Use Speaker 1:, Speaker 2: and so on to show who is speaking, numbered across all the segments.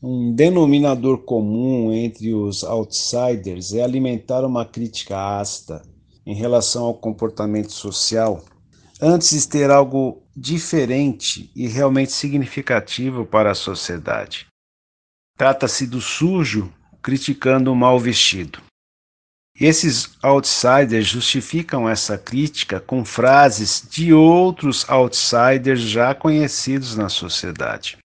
Speaker 1: Um denominador comum entre os outsiders é alimentar uma crítica ácida em relação ao comportamento social, antes de ter algo diferente e realmente significativo para a sociedade. Trata-se do sujo criticando o mal vestido. Esses outsiders justificam essa crítica com frases de outros outsiders já conhecidos na sociedade.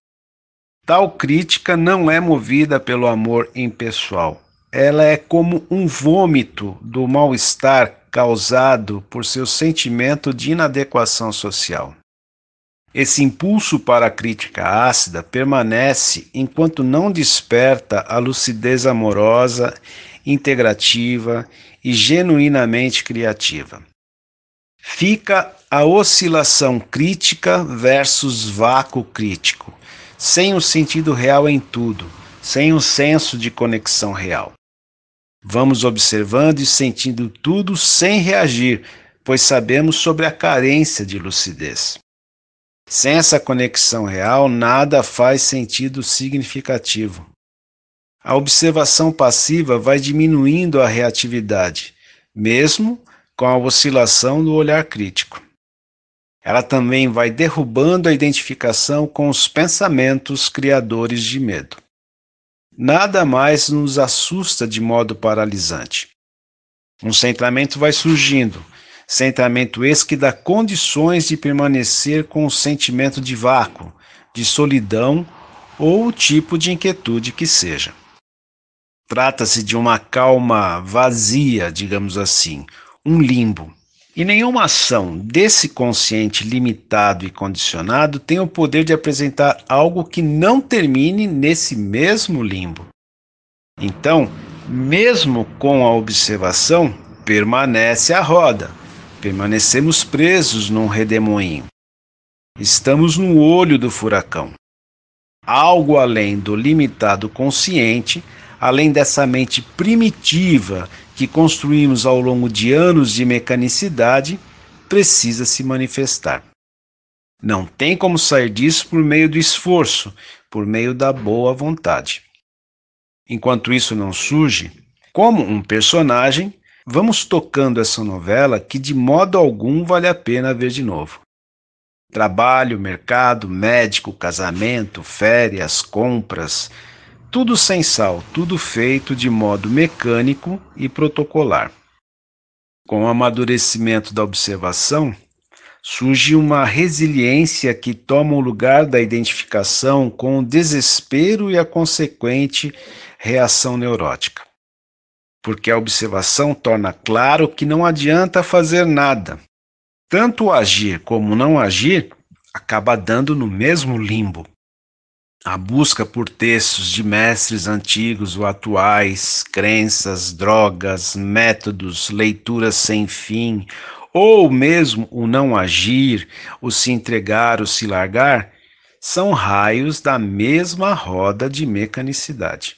Speaker 1: Tal crítica não é movida pelo amor impessoal. Ela é como um vômito do mal-estar causado por seu sentimento de inadequação social. Esse impulso para a crítica ácida permanece enquanto não desperta a lucidez amorosa, integrativa e genuinamente criativa. Fica a oscilação crítica versus vácuo crítico, sem o sentido real em tudo, sem um senso de conexão real. Vamos observando e sentindo tudo sem reagir, pois sabemos sobre a carência de lucidez. Sem essa conexão real, nada faz sentido significativo. A observação passiva vai diminuindo a reatividade, mesmo com a oscilação do olhar crítico. Ela também vai derrubando a identificação com os pensamentos criadores de medo. Nada mais nos assusta de modo paralisante. Um sentimento vai surgindo, sentimento esse que dá condições de permanecer com o sentimento de vácuo, de solidão ou o tipo de inquietude que seja. Trata-se de uma calma vazia, digamos assim, um limbo, e nenhuma ação desse consciente limitado e condicionado tem o poder de apresentar algo que não termine nesse mesmo limbo. Então, mesmo com a observação, permanece a roda. Permanecemos presos num redemoinho. Estamos no olho do furacão. Algo além do limitado consciente além dessa mente primitiva que construímos ao longo de anos de mecanicidade, precisa se manifestar. Não tem como sair disso por meio do esforço, por meio da boa vontade. Enquanto isso não surge, como um personagem, vamos tocando essa novela que de modo algum vale a pena ver de novo. Trabalho, mercado, médico, casamento, férias, compras, tudo sem sal, tudo feito de modo mecânico e protocolar. Com o amadurecimento da observação, surge uma resiliência que toma o lugar da identificação com o desespero e a consequente reação neurótica. Porque a observação torna claro que não adianta fazer nada. Tanto agir como não agir acaba dando no mesmo limbo a busca por textos de mestres antigos ou atuais, crenças, drogas, métodos, leituras sem fim, ou mesmo o não agir, o se entregar, o se largar, são raios da mesma roda de mecanicidade.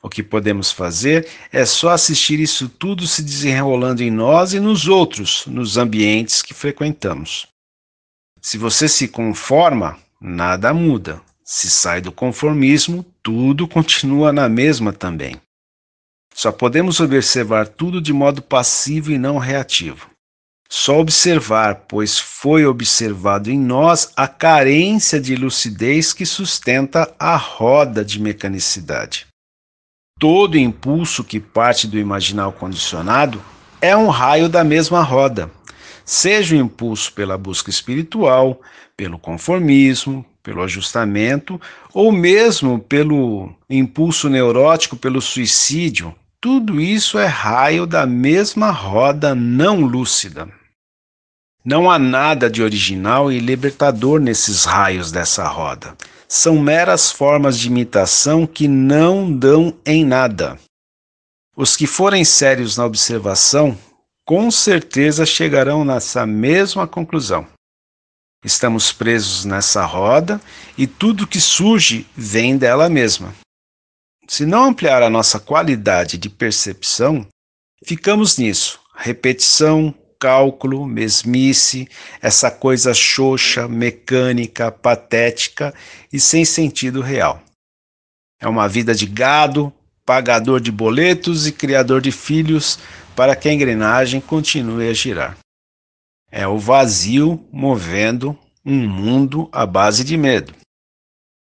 Speaker 1: O que podemos fazer é só assistir isso tudo se desenrolando em nós e nos outros, nos ambientes que frequentamos. Se você se conforma, nada muda. Se sai do conformismo, tudo continua na mesma também. Só podemos observar tudo de modo passivo e não reativo. Só observar, pois foi observado em nós a carência de lucidez que sustenta a roda de mecanicidade. Todo impulso que parte do imaginal condicionado é um raio da mesma roda, seja o impulso pela busca espiritual, pelo conformismo, pelo ajustamento, ou mesmo pelo impulso neurótico, pelo suicídio, tudo isso é raio da mesma roda não lúcida. Não há nada de original e libertador nesses raios dessa roda. São meras formas de imitação que não dão em nada. Os que forem sérios na observação, com certeza chegarão nessa mesma conclusão. Estamos presos nessa roda e tudo que surge vem dela mesma. Se não ampliar a nossa qualidade de percepção, ficamos nisso: repetição, cálculo, mesmice, essa coisa xoxa, mecânica, patética e sem sentido real. É uma vida de gado, pagador de boletos e criador de filhos para que a engrenagem continue a girar. É o vazio movendo um mundo à base de medo.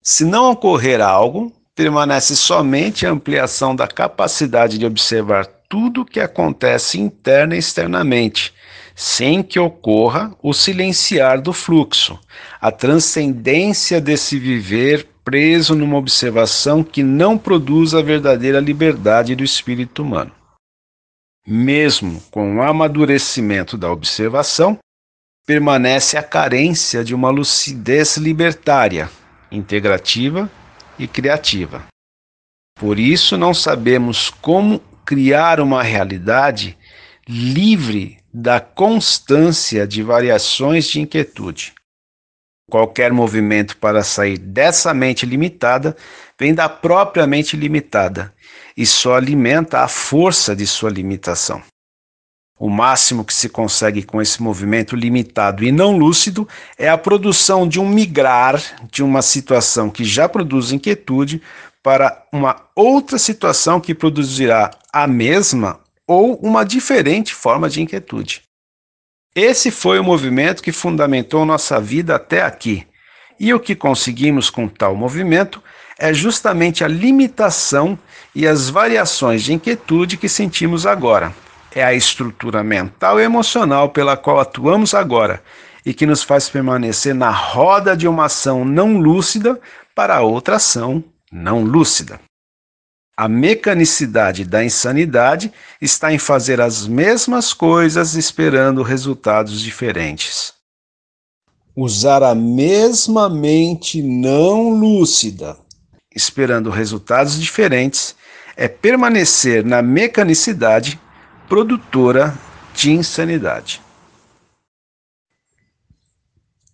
Speaker 1: Se não ocorrer algo, permanece somente a ampliação da capacidade de observar tudo o que acontece interna e externamente, sem que ocorra o silenciar do fluxo, a transcendência desse viver preso numa observação que não produz a verdadeira liberdade do espírito humano. Mesmo com o amadurecimento da observação, permanece a carência de uma lucidez libertária, integrativa e criativa. Por isso, não sabemos como criar uma realidade livre da constância de variações de inquietude. Qualquer movimento para sair dessa mente limitada vem da própria mente limitada e só alimenta a força de sua limitação. O máximo que se consegue com esse movimento limitado e não lúcido é a produção de um migrar de uma situação que já produz inquietude para uma outra situação que produzirá a mesma ou uma diferente forma de inquietude. Esse foi o movimento que fundamentou nossa vida até aqui, e o que conseguimos com tal movimento é justamente a limitação e as variações de inquietude que sentimos agora. É a estrutura mental e emocional pela qual atuamos agora e que nos faz permanecer na roda de uma ação não lúcida para outra ação não lúcida. A mecanicidade da insanidade está em fazer as mesmas coisas esperando resultados diferentes usar a mesma mente não lúcida, esperando resultados diferentes, é permanecer na mecanicidade produtora de insanidade.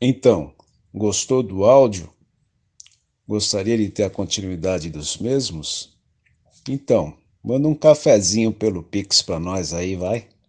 Speaker 1: Então, gostou do áudio? Gostaria de ter a continuidade dos mesmos? Então, manda um cafezinho pelo Pix para nós aí, vai.